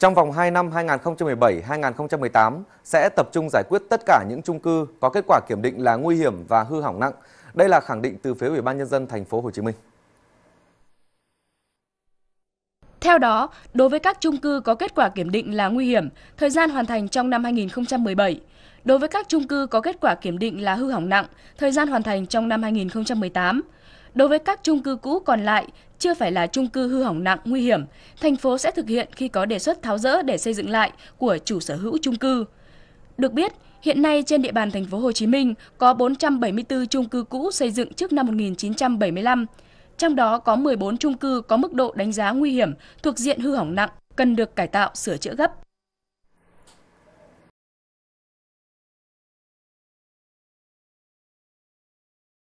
Trong vòng 2 năm 2017-2018 sẽ tập trung giải quyết tất cả những chung cư có kết quả kiểm định là nguy hiểm và hư hỏng nặng. Đây là khẳng định từ phía Ủy ban nhân dân thành phố Hồ Chí Minh. Theo đó, đối với các chung cư có kết quả kiểm định là nguy hiểm, thời gian hoàn thành trong năm 2017. Đối với các chung cư có kết quả kiểm định là hư hỏng nặng, thời gian hoàn thành trong năm 2018. Đối với các chung cư cũ còn lại chưa phải là chung cư hư hỏng nặng nguy hiểm, thành phố sẽ thực hiện khi có đề xuất tháo rỡ để xây dựng lại của chủ sở hữu chung cư. Được biết, hiện nay trên địa bàn thành phố Hồ Chí Minh có 474 chung cư cũ xây dựng trước năm 1975. Trong đó có 14 chung cư có mức độ đánh giá nguy hiểm thuộc diện hư hỏng nặng cần được cải tạo sửa chữa gấp.